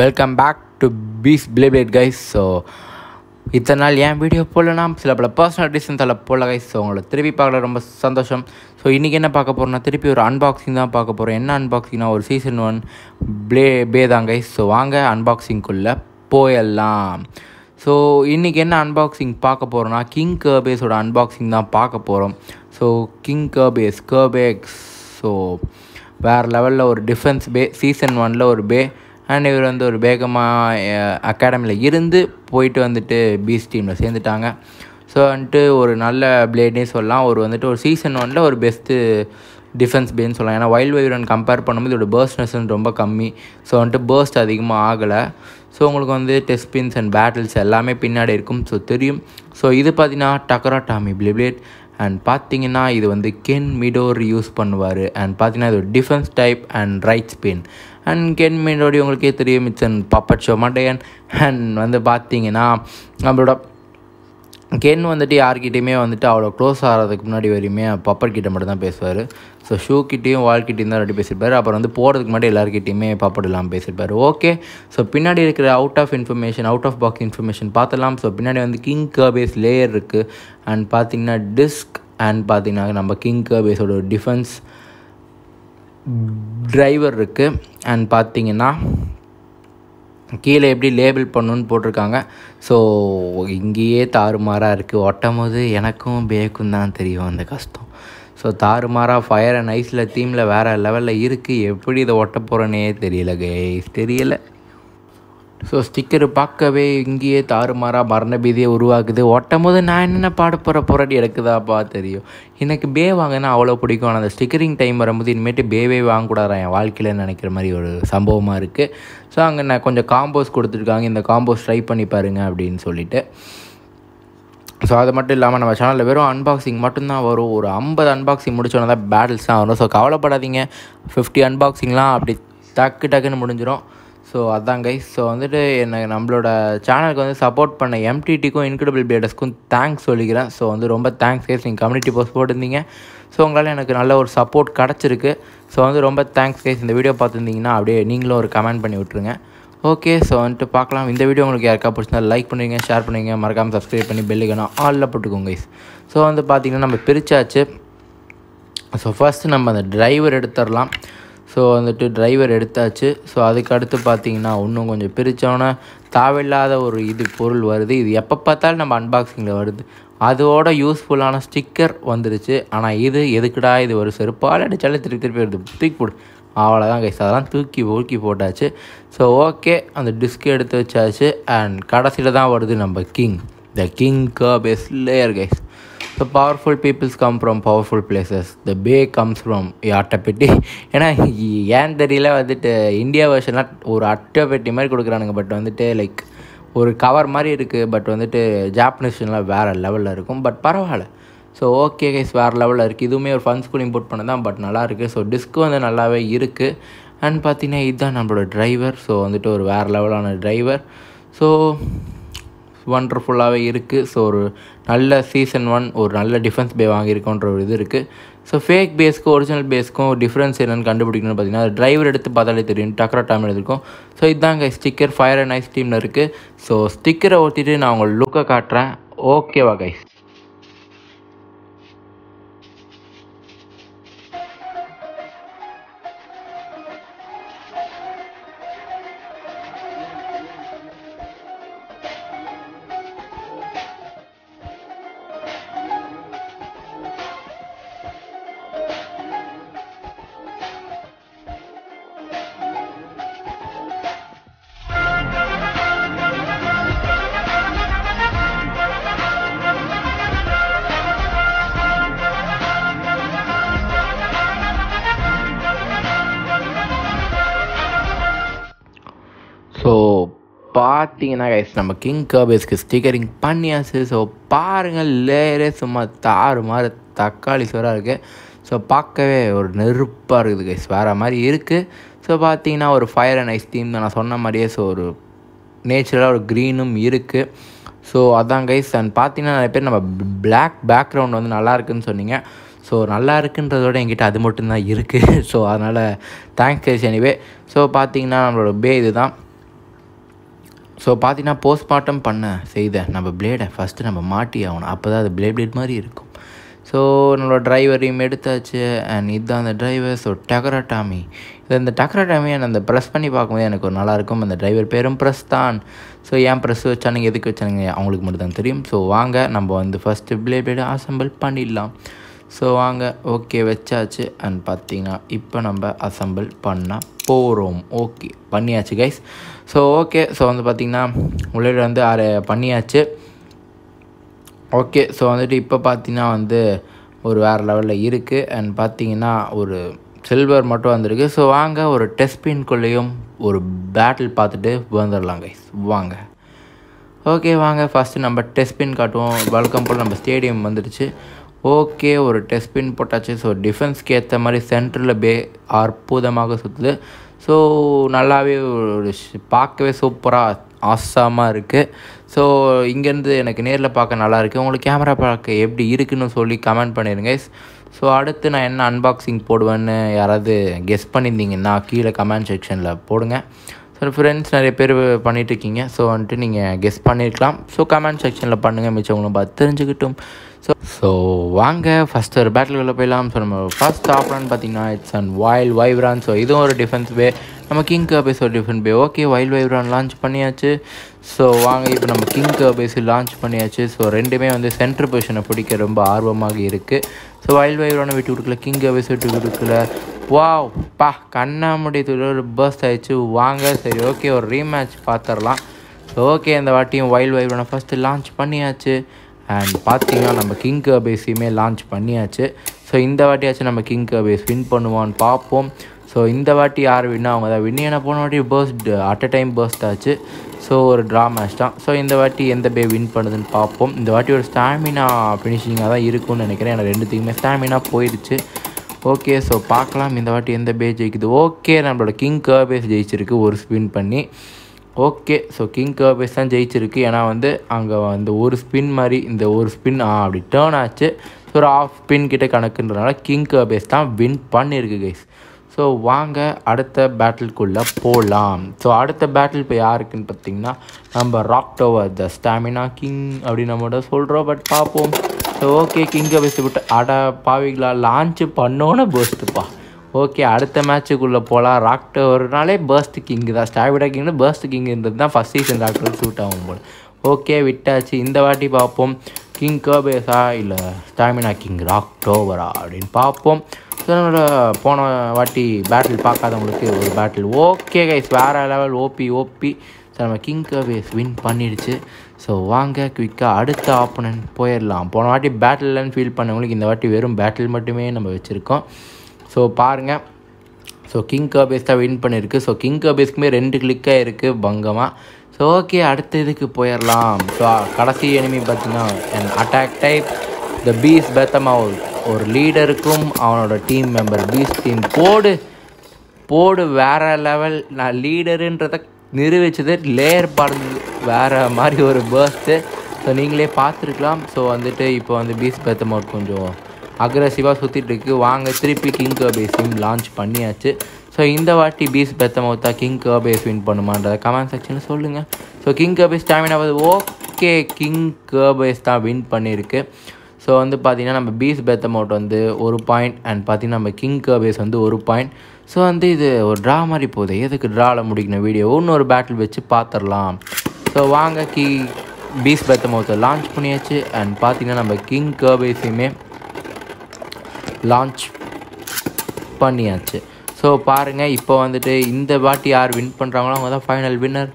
welcome back to பீஸ் பிளேபேட் guys so இத்தனை நாள் ஏன் வீடியோ போடலனா சில பல பர்சனல் தலை போடல கைஸ் ஸோ உங்களை திருப்பி பார்க்கல ரொம்ப சந்தோஷம் ஸோ இன்றைக்கி என்ன பார்க்க போகிறோம்னா திருப்பி ஒரு அன்பாக்சிங் தான் பார்க்க போகிறோம் என்ன அன்பாக்சிங்னா ஒரு சீசன் ஒன் பிளே பே தான் கைஸ் ஸோ வாங்க அன்பாக்சிங்குள்ளே போயிடலாம் ஸோ இன்றைக்கி என்ன அன்பாக்சிங் பார்க்க போகிறோன்னா கிங் கர்பேஸோட அன்பாக்சிங் தான் பார்க்க போகிறோம் so King Kerbeus Kerbeus so வேறு லெவலில் ஒரு டிஃபென்ஸ் பே சீசன் ஒனில் ஒரு பே அண்ட் இவர் வந்து ஒரு வேகமாக அகாடமியில் இருந்து போயிட்டு வந்துட்டு பீஸ் டீமில் சேர்ந்துட்டாங்க ஸோ வந்துட்டு ஒரு நல்ல பிளேட்னே சொல்லலாம் ஒரு வந்துட்டு ஒரு சீசன் ஒனில் ஒரு பெஸ்ட்டு டிஃபென்ஸ் பிளேன்னு சொல்லலாம் ஏன்னா வைல்ட் வைரன் கம்பேர் பண்ணும்போது இதோட பேர்ஸ்ட்னஸ் ரொம்ப கம்மி ஸோ வந்துட்டு பேர்ஸ்ட் அதிகமாக ஆகலை ஸோ உங்களுக்கு வந்து டெஸ்ட் பின்ஸ் அண்ட் பேட்டில்ஸ் எல்லாமே பின்னாடி இருக்கும் ஸோ தெரியும் ஸோ இது பார்த்தீங்கன்னா டக்கரா டாமி பிளிப்ளேட் அண்ட் பார்த்தீங்கன்னா இது வந்து கென் மிடோர் யூஸ் பண்ணுவார் அண்ட் பார்த்தீங்கன்னா இது defence type and right spin and Ken மீனோடி உங்களுக்கே தெரியும் இட்ஸ் அண்ட் பப்பட் ஷோ மண்டையன் அண்ட் வந்து பார்த்தீங்கன்னா நம்மளோட கென் வந்துட்டு யார்கிட்டையுமே வந்துட்டு அவ்வளோ க்ளோஸ் ஆகிறதுக்கு முன்னாடி வரையுமே பப்பர் கிட்ட மட்டும் தான் பேசுவார் ஸோ ஷூ கிட்டேயும் தான் ரெடி பேசியிருப்பார் அப்புறம் வந்து போகிறதுக்கு முன்னாடி எல்லாருக்கிட்டையுமே பப்பட் இல்லாமல் பேசியிருப்பார் ஓகே ஸோ பின்னாடி இருக்கிற out of information out of box information பார்த்தலாம் ஸோ பின்னாடி வந்து கிங் கபேஸ் லேயர் இருக்குது அண்ட் பார்த்திங்கன்னா டிஸ்க் அண்ட் பார்த்திங்கன்னா நம்ம கிங் கர்பேஸோட டிஃபென்ஸ் டிரைவர் இருக்குது அண்ட் பார்த்தீங்கன்னா கீழே எப்படி லேபிள் பண்ணணுன்னு போட்டிருக்காங்க ஸோ இங்கேயே தாறுமாறாக இருக்குது ஒட்டும் போது எனக்கும் பேக்கும் தான் தெரியும் அந்த கஷ்டம் ஸோ தாறுமாறாக ஃபயர் அண்ட் ஐஸில் தீமில் வேறு லெவலில் இருக்குது எப்படி இதை ஒட்ட போகிறேன்னே தெரியல கே தெரியலை ஸோ ஸ்டிக்கர் பார்க்கவே இங்கேயே தாறுமாறாக மரணபீதியை உருவாக்குது ஓட்டும் போது நான் என்னென்ன பாட போகிற எடுக்குதாப்பா தெரியும் எனக்கு பே வாங்கினா அவ்வளோ பிடிக்கும் ஆனால் அந்த ஸ்டிக்கரிங் டைம் வரும்போது இனிமேட்டு பேவே வாங்கக்கூடாது என் வாழ்க்கையில் நினைக்கிற மாதிரி ஒரு சம்பவமாக இருக்குது ஸோ அங்கே நான் கொஞ்சம் காம்போஸ் கொடுத்துருக்காங்க இந்த காம்போஸ் ட்ரை பண்ணி பாருங்கள் அப்படின்னு சொல்லிட்டு ஸோ அது மட்டும் இல்லாமல் நம்ம சேனலில் வெறும் அன்பாக்சிங் மட்டும்தான் வரும் ஒரு ஐம்பது அன்பாக்சிங் முடிச்சோன்னா தான் பேட்டில்ஸ் தான் வரும் ஸோ கவலைப்படாதீங்க ஃபிஃப்டி அன்பாக்சிங்லாம் அப்படி டக்கு டக்குன்னு முடிஞ்சிடும் ஸோ அதான் கைஸ் ஸோ வந்துட்டு என்னை நம்மளோட சேனலுக்கு வந்து சப்போர்ட் பண்ண எம்டிடிக்கும் இன்க்ரெடிபிள் பிளேடஸ்க்கும் தேங்க்ஸ் சொல்லிக்கிறேன் ஸோ வந்து ரொம்ப தேங்க்ஸ் கைஸ் நீங்கள் கம்யூனிட்டி போஸ்ட் போட்டிருந்தீங்க ஸோ உங்களால் எனக்கு நல்ல ஒரு சப்போர்ட் கிடச்சிருக்கு ஸோ வந்து ரொம்ப தேங்க்ஸ் கைஸ் இந்த வீடியோ பார்த்துருந்தீங்கன்னா அப்படியே நீங்களும் ஒரு கமெண்ட் பண்ணி விட்ருங்க ஓகே ஸோ வந்துட்டு பார்க்கலாம் இந்த வீடியோ உங்களுக்கு யாருக்கா பிடிச்சிருந்தா லைக் பண்ணுவீங்க ஷேர் பண்ணுவீங்க மறக்காமல் சப்ஸ்கிரைப் பண்ணி பெல்லுக்கணும் ஆலில் போட்டுக்கோங்க கைஸ் ஸோ வந்து பார்த்திங்கன்னா நம்ம பிரித்தாச்சு ஸோ ஃபஸ்ட்டு நம்ம அந்த டிரைவர் எடுத்துடலாம் ஸோ வந்துட்டு டிரைவர் எடுத்தாச்சு ஸோ அதுக்கடுத்து பார்த்தீங்கன்னா இன்னும் கொஞ்சம் பிரித்தோன்னே தேவையில்லாத ஒரு இது பொருள் வருது இது எப்போ பார்த்தாலும் நம்ம அன்பாக்சிங்கில் வருது அதோட யூஸ்ஃபுல்லான ஸ்டிக்கர் வந்துருச்சு ஆனால் இது எதுக்குடா இது ஒரு செருப்பால் அடித்தாலே திருப்பி திருப்பி வருது தூக்கி போடு அவ்வளோதான் கைஸ் அதெல்லாம் தூக்கி ஊக்கி போட்டாச்சு ஸோ ஓகே அந்த டிஸ்க் எடுத்து வச்சாச்சு அண்ட் கடைசியில் தான் வருது நம்ம King the King best layer guys so powerful peoples come from powerful places the Bey comes from அட்டைப்பெட்டி ஏன்னா ஏன் தெரியல வந்துட்டு இந்தியா வெர்ஷன்லாம் ஒரு அட்டைப்பெட்டி மாதிரி கொடுக்குறானுங்க பட் வந்துட்டு லைக் ஒரு கவர் மாதிரி இருக்குது பட் வந்துட்டு ஜாப்பனீஸ்லாம் வேறு லெவலில் இருக்கும் பட் பரவாயில்ல ஸோ ஓகே கைஸ் வேறு லெவலில் இருக்குது இதுவுமே ஒரு ஃபன் ஸ்கூல் இம்போர்ட் பண்ண தான் பட் நல்லாயிருக்கு ஸோ டிஸ்க் வந்து நல்லாவே இருக்குது அண்ட் பார்த்தீங்கன்னா இதுதான் நம்மளோட டிரைவர் ஸோ வந்துட்டு ஒரு வேறு லெவலான டிரைவர் ஸோ ஒண்டர்ஃபுல்லாகவே இருக்குது ஸோ ஒரு நல்ல சீசன் ஒன் ஒரு நல்ல டிஃபென்ஸ் பே வாங்கியிருக்கோன்ற ஒரு இது இருக்குது ஸோ ஃபேக் பேஸ்க்கும் ஒரிஜினல் பேஸ்க்கும் டிஃப்ரென்ஸ் என்னென்னு கண்டுபிடிக்கணும்னு பார்த்தீங்கன்னா டிரைவர் எடுத்து பார்த்தாலே தெரியும் டக்கரா டைம் எடுத்துருக்கோம் ஸோ இதுதான் இதுதாங்க ஸ்டிக்கர் ஃபயர் அண்ட் ஐஸ் டீமில் இருக்குது ஸோ ஸ்டிக்கரை ஒட்டிட்டு நான் உங்களுக்கு லுக்கை காட்டுறேன் ஓகேவா கைஸ் ஸோ பார்த்தீங்கன்னா கைஸ் நம்ம கிங் கபேஸ்க்கு ஸ்டிக்கரிங் பண்ணியாச்சு ஸோ பாருங்கள் லேயரே சும்மா தாறு மாதிரி தக்காளி சோறாக இருக்குது ஸோ பார்க்கவே ஒரு நெருப்பாக இருக்குது கைஸ் வேறு மாதிரி இருக்குது ஸோ பார்த்தீங்கன்னா ஒரு ஃபயர் அண்ட் ஐஸ் தீம் நான் சொன்ன மாதிரியே ஸோ ஒரு நேச்சுரலாக ஒரு க்ரீனும் இருக்குது ஸோ அதான் கைஸ் அண்ட் பார்த்தீங்கன்னா நிறைய பேர் நம்ம பிளாக் பேக்ரவுண்ட் வந்து நல்லா இருக்குதுன்னு சொன்னீங்க ஸோ நல்லா இருக்குன்றதோட என்கிட்ட அது மட்டும்தான் இருக்குது ஸோ அதனால் தேங்க்ஸ் கைஸ் எனிவே ஸோ பார்த்தீங்கன்னா நம்மளோட பே இது தான் ஸோ பார்த்தீங்கன்னா போஸ்ட்மார்ட்டம் பண்ண செய்த நம்ம பிளேடை ஃபஸ்ட்டு நம்ம மாட்டி ஆகணும் அப்போ தான் அது பிளேட் பிளேட் மாதிரி இருக்கும் ஸோ நம்மளோட டிரைவரையும் எடுத்தாச்சு அண்ட் இதுதான் அந்த டிரைவர் ஸோ டெக்ரா டாமி இது அந்த டெக்ரா டாமியை நான் அந்த ப்ரெஸ் பண்ணி பார்க்கும்போது எனக்கு ஒரு நல்லாயிருக்கும் அந்த டிரைவர் பேரும் ப்ரெஸ் தான் ஸோ ஏன் ப்ரெஸ் வச்சானுங்க எதுக்கு வச்சானுங்க அவங்களுக்கு மட்டும்தான் தெரியும் ஸோ வாங்க நம்ம வந்து ஃபஸ்ட்டு பிளேட் பிளேடு அசம்பிள் பண்ணிடலாம் ஸோ வாங்க ஓகே வச்சாச்சு அண்ட் பார்த்தீங்கன்னா இப்போ நம்ம அசம்பிள் பண்ணால் போகிறோம் ஓகே பண்ணியாச்சு கைஸ் ஸோ ஓகே ஸோ வந்து பார்த்திங்கன்னா உள்ளிட வந்து ஆறு பண்ணியாச்சு ஓகே ஸோ வந்துட்டு இப்போ பார்த்தீங்கன்னா வந்து ஒரு வேறு லெவலில் இருக்குது அண்ட் பார்த்தீங்கன்னா ஒரு சில்வர் மட்டும் வந்திருக்கு ஸோ வாங்க ஒரு டெஸ்ட்பின்குள்ளேயும் ஒரு பேட்டில் பார்த்துட்டு வந்துடலாம் கைஸ் வாங்க ஓகே வாங்க ஃபஸ்ட்டு நம்ம டெஸ்ட்பின் காட்டுவோம் வழக்கம் போல் நம்ம ஸ்டேடியம் வந்துடுச்சு ஓகே ஒரு டெஸ்ட் பின் போட்டாச்சு ஸோ டிஃபென்ஸ்க்கு ஏற்ற மாதிரி சென்டரில் பே அற்புதமாக சுற்றுது ஸோ நல்லாவே ஒரு பார்க்கவே சூப்பராக ஆசாமாக இருக்குது ஸோ இங்கேருந்து எனக்கு நேரில் பார்க்க நல்லாயிருக்கு உங்களுக்கு கேமரா பார்க்க எப்படி இருக்குன்னு சொல்லி கமெண்ட் பண்ணிடுங்க ஸோ அடுத்து நான் என்ன அன்பாக்சிங் போடுவேன்னு யாராவது கெஸ் பண்ணியிருந்தீங்கன்னா கீழே கமெண்ட் செக்ஷனில் போடுங்க ஸோ ஃப்ரெண்ட்ஸ் நிறைய பேர் பண்ணிகிட்ருக்கீங்க ஸோ வந்துட்டு நீங்கள் கெஸ் பண்ணியிருக்கலாம் ஸோ கமெண்ட் செக்ஷனில் பண்ணுங்கள் மிச்சவங்களும் பார்த்து தெரிஞ்சுக்கிட்டும் ஸோ ஸோ வாங்க ஃபஸ்ட் ஒரு பேட்டிலுக்குள்ளே போயிடலாம் ஸோ நம்ம ஃபஸ்ட் ஆப்ரான் பார்த்தீங்கன்னா it's and Wild Wyvron so இதுவும் ஒரு டிஃபென்ஸ் பே நம்ம கிங் கபேஸ் ஒரு defence bey okay Wild Wyvron launch பண்ணியாச்சு ஸோ வாங்க இப்போ நம்ம கிங் கபேஸ் லான்ச் பண்ணியாச்சு ஸோ ரெண்டுமே வந்து சென்ட்ரு பொசிஷனை பிடிக்க ரொம்ப ஆர்வமாக இருக்குது ஸோ வைல்ட் வைப்ரானை விட்டு கொடுக்கல கிங் கபேஸ் விட்டு கொடுக்கல வா பா கண்ணாமுடி ஒரு பர்ஸ்ட் ஆயிடுச்சு வாங்க சரி ஓகே ஒரு ரீமேட்ச் பார்த்துடலாம் ஸோ ஓகே இந்த வாட்டியும் வைல்ட் வைப்ரானை ஃபஸ்ட்டு லான்ச் பண்ணியாச்சு அண்ட் பார்த்தீங்கன்னா நம்ம கிங் கபேஸையுமே லான்ச் பண்ணியாச்சு ஸோ இந்த வாட்டியாச்சும் நம்ம கிங் கபேஸ் வின் பண்ணுவான்னு பார்ப்போம் ஸோ இந்த வாட்டி யார் வின்னா அவங்க தான் வின் என்ன போன வாட்டி பேர்ஸ்ட் அட் அ டைம் பேர்ஸ்ட் ஆச்சு ஸோ ஒரு ட்ரா மேட்ச் தான் ஸோ இந்த வாட்டி எந்த பே வின் பண்ணுதுன்னு பார்ப்போம் இந்த வாட்டி ஒரு ஸ்டாமினா ஃபினிஷிங்காக தான் இருக்கும்னு நினைக்கிறேன் எனக்கு ரெண்டுத்துக்குமே ஸ்டாமினா போயிடுச்சு ஓகே ஸோ பார்க்கலாம் இந்த வாட்டி எந்த பே ஜெயிக்குது ஓகே நம்மளோட கிங் கபேஸ் ஜெயிச்சிருக்கு ஒரு ஸ்பின் பண்ணி ஓகே ஸோ கிங் கர்பேஸ் தான் ஜெயிச்சிருக்கு ஏன்னா வந்து அங்கே அந்த ஒரு ஸ்பின் மாதிரி இந்த ஒரு ஸ்பின் அப்படி டேர்ன் ஆச்சு ஸோ ஒரு ஆஃப் ஸ்பின் கிட்ட கணக்குன்றனால கிங் கர்பேஸ் தான் வின் பண்ணியிருக்கு கைஸ் ஸோ வாங்க அடுத்த பேட்டிலுக்குள்ளே போகலாம் ஸோ அடுத்த பேட்டில் இப்போ யாருக்குன்னு பார்த்தீங்கன்னா நம்ம Roktavor the stamina king அப்படின்னு நம்மகிட்ட சொல்கிறோம் பட் பார்ப்போம் ஸோ ஓகே கிங் கபேஸ் விட்டு அட பாவிங்களா லான்ச் பண்ணோன்னு போஸ்ட்டுப்பா ஓகே அடுத்த மேட்சுக்குள்ளே போகலாம் நாளே பர்ஸ்ட் கிங் தான் ஸ்டாவிடா கிங்னு பேர்ஸ்ட் கிங்ன்றது தான் ஃபஸ்ட் சீசன் ராக்டர் சூட் ஆகும் போல் ஓகே விட்டாச்சு இந்த வாட்டி பார்ப்போம் கிங் கபேஸா இல்லை ஸ்டாமினா கிங் ராக்டோவரா அப்படின்னு பார்ப்போம் என்னோட போன வாட்டி பேட்டில் பார்க்காதவங்களுக்கு ஒரு பேட்டில் ஓகே கைஸ் வேறு லெவல் ஓபி ஓபி ஸோ நம்ம கிங் கபேஸ் வின் பண்ணிடுச்சு ஸோ வாங்க குவிக்காக அடுத்த ஆப்பனன் போயிடலாம் போன வாட்டி பேட்டில்லன்னு ஃபீல் பண்ணவங்களுக்கு இந்த வாட்டி வெறும் பேட்டில் மட்டுமே நம்ம வச்சுருக்கோம் ஸோ பாருங்கள் ஸோ கிங் கபேஸ் தான் வின் பண்ணியிருக்கு ஸோ கிங் கபேஸ்க்குமே ரெண்டு கிளிக்காக இருக்குது பங்கமாக ஸோ ஓகே அடுத்த இதுக்கு போயிடலாம் ஸோ கடைசி எனிமி பார்த்தீங்கன்னா என் அட்டாக் டைப் த பீஸ் பெத்தமாக ஒரு லீடருக்கும் அவனோட டீம் மெம்பர் பீஸ் டீம் போடு போடு வேறு லெவல் நான் லீடருன்றதை நிரூபித்தது லேயர் பாடு வேறு மாதிரி ஒரு பேர்ஸ்ட்டு ஸோ நீங்களே பார்த்துருக்கலாம் ஸோ வந்துட்டு இப்போ வந்து பீஸ் பெத்தமாவுக்கு கொஞ்சம் அக்ரஸிவாக இருக்குது வாங்க திருப்பி கிங் கபேஸ்வின் லான்ச் பண்ணியாச்சு ஸோ இந்த வாட்டி பீஸ் மௌத்தா கிங் கபேஸ் வின் பண்ணுமான்றத கமெண்ட் செக்ஷனில் சொல்லுங்கள் ஸோ கிங் கபேஸ் ஸ்டாமினா வந்து ஓகே கிங் கபேஸ் தான் வின் பண்ணியிருக்கு ஸோ வந்து பார்த்திங்கன்னா நம்ம பீஸ் பெத் அமௌண்ட் வந்து ஒரு பாயிண்ட் அண்ட் பார்த்திங்கன்னா நம்ம கிங் கபேஸ் வந்து ஒரு பாயிண்ட் ஸோ வந்து இது ஒரு ட்ரா மாதிரி போகுது எதுக்கு ட்ராவில் முடிக்கணும் வீடியோ இன்னொரு பேட்டில் வச்சு பார்த்துடலாம் ஸோ வாங்க கி பீஸ் பெத்த அமௌண்ட்டை லான்ச் பண்ணியாச்சு அண்ட் பார்த்தீங்கன்னா நம்ம கிங் கபேஸையுமே லான்ச் பண்ணியாச்சு ஸோ பாருங்கள் இப்போ வந்துட்டு இந்த வாட்டி யார் வின் பண்ணுறாங்களோ அவங்க தான் ஃபைனல் வின்னர்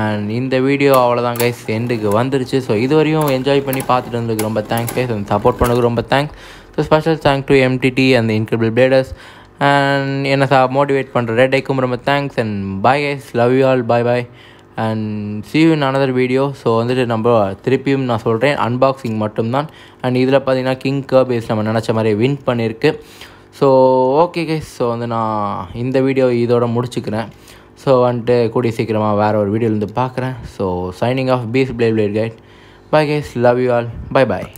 அண்ட் இந்த வீடியோ அவ்வளோதான் கைஸ் எண்டுக்கு வந்துருச்சு ஸோ இது வரையும் என்ஜாய் பண்ணி பார்த்துட்டு இருந்ததுக்கு ரொம்ப தேங்க்ஸ் கைஸ் அந்த சப்போர்ட் பண்ணதுக்கு ரொம்ப thanks so special thank to MTT and incredible bladers and என்னை சா மோட்டிவேட் பண்ணுற ரெட் ஐக்கும் ரொம்ப thanks and bye guys love you all bye bye and see in another video so வந்துட்டு நம்ம திருப்பியும் நான் சொல்கிறேன் அன்பாக்சிங் மட்டும்தான் அண்ட் இதில் பார்த்தீங்கன்னா கிங் பேஸ் நம்ம நினச்ச மாதிரி வின் பண்ணியிருக்கு ஸோ ஓகே கே ஸோ வந்து நான் இந்த வீடியோ இதோட முடிச்சுக்கிறேன் ஸோ வந்துட்டு கூடிய சீக்கிரமாக வேறு ஒரு வீடியோலேருந்து பார்க்குறேன் so signing off piece play blade guide bye guys love you all bye bye